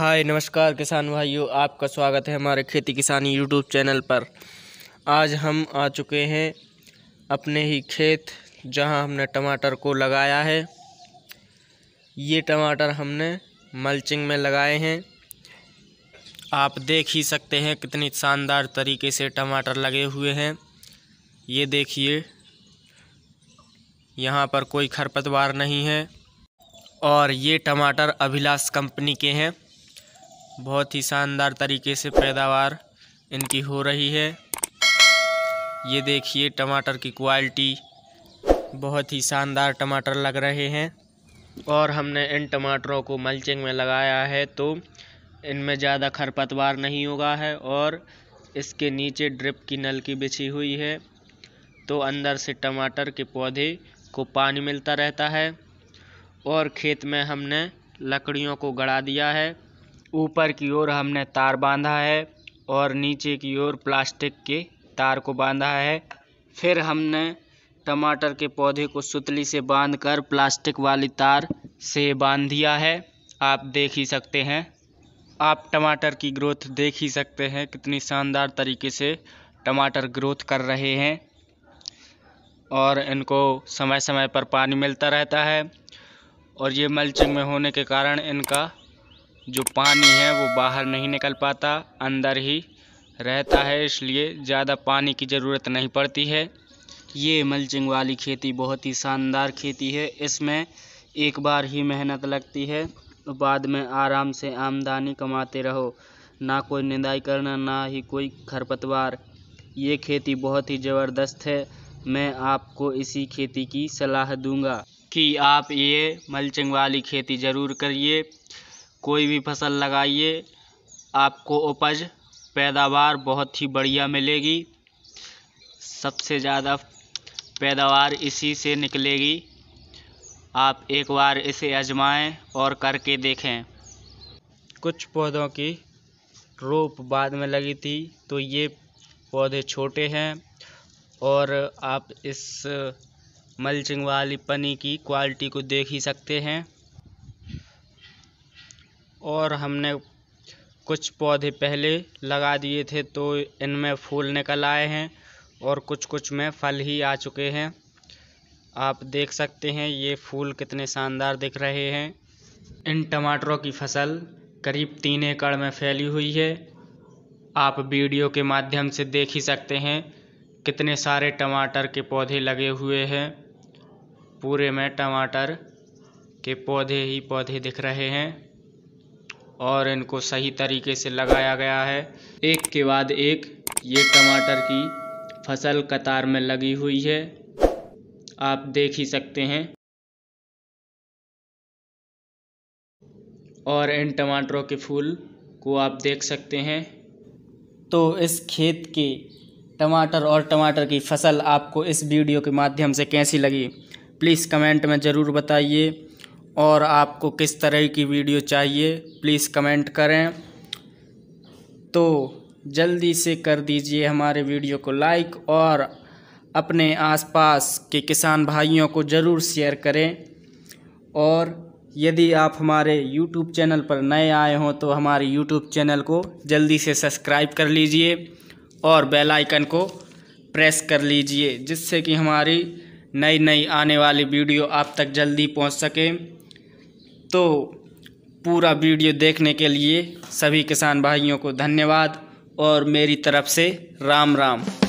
हाय नमस्कार किसान भाइयों आपका स्वागत है हमारे खेती किसानी यूट्यूब चैनल पर आज हम आ चुके हैं अपने ही खेत जहां हमने टमाटर को लगाया है ये टमाटर हमने मल्चिंग में लगाए हैं आप देख ही सकते हैं कितनी शानदार तरीके से टमाटर लगे हुए हैं ये देखिए यहाँ पर कोई खरपतवार नहीं है और ये टमाटर अभिलाष कंपनी के हैं बहुत ही शानदार तरीके से पैदावार इनकी हो रही है ये देखिए टमाटर की क्वालिटी बहुत ही शानदार टमाटर लग रहे हैं और हमने इन टमाटरों को मल्चिंग में लगाया है तो इनमें ज़्यादा खरपतवार नहीं होगा है और इसके नीचे ड्रिप की नलकी बिछी हुई है तो अंदर से टमाटर के पौधे को पानी मिलता रहता है और खेत में हमने लकड़ियों को गड़ा दिया है ऊपर की ओर हमने तार बांधा है और नीचे की ओर प्लास्टिक के तार को बांधा है फिर हमने टमाटर के पौधे को सुतली से बांधकर प्लास्टिक वाली तार से बांध दिया है आप देख ही सकते हैं आप टमाटर की ग्रोथ देख ही सकते हैं कितनी शानदार तरीके से टमाटर ग्रोथ कर रहे हैं और इनको समय समय पर पानी मिलता रहता है और ये मल्चिंग में होने के कारण इनका जो पानी है वो बाहर नहीं निकल पाता अंदर ही रहता है इसलिए ज़्यादा पानी की ज़रूरत नहीं पड़ती है ये मल्चिंग वाली खेती बहुत ही शानदार खेती है इसमें एक बार ही मेहनत लगती है बाद में आराम से आमदनी कमाते रहो ना कोई निंदाई करना ना ही कोई खरपतवार ये खेती बहुत ही ज़बरदस्त है मैं आपको इसी खेती की सलाह दूंगा कि आप ये मल्चिंग वाली खेती ज़रूर करिए कोई भी फसल लगाइए आपको उपज पैदावार बहुत ही बढ़िया मिलेगी सबसे ज़्यादा पैदावार इसी से निकलेगी आप एक बार इसे आजमाएं और करके देखें कुछ पौधों की रोप बाद में लगी थी तो ये पौधे छोटे हैं और आप इस मल्चिंग वाली पनी की क्वालिटी को देख ही सकते हैं और हमने कुछ पौधे पहले लगा दिए थे तो इनमें फूल निकल आए हैं और कुछ कुछ में फल ही आ चुके हैं आप देख सकते हैं ये फूल कितने शानदार दिख रहे हैं इन टमाटरों की फसल करीब तीन एकड़ में फैली हुई है आप वीडियो के माध्यम से देख ही सकते हैं कितने सारे टमाटर के पौधे लगे हुए हैं पूरे में टमाटर के पौधे ही पौधे दिख रहे हैं और इनको सही तरीके से लगाया गया है एक के बाद एक ये टमाटर की फसल कतार में लगी हुई है आप देख ही सकते हैं और इन टमाटरों के फूल को आप देख सकते हैं तो इस खेत के टमाटर और टमाटर की फसल आपको इस वीडियो के माध्यम से कैसी लगी प्लीज़ कमेंट में ज़रूर बताइए और आपको किस तरह की वीडियो चाहिए प्लीज़ कमेंट करें तो जल्दी से कर दीजिए हमारे वीडियो को लाइक और अपने आसपास के किसान भाइयों को ज़रूर शेयर करें और यदि आप हमारे YouTube चैनल पर नए आए हों तो हमारे YouTube चैनल को जल्दी से सब्सक्राइब कर लीजिए और बेल आइकन को प्रेस कर लीजिए जिससे कि हमारी नई नई आने वाली वीडियो आप तक जल्दी पहुंच सके तो पूरा वीडियो देखने के लिए सभी किसान भाइयों को धन्यवाद और मेरी तरफ से राम राम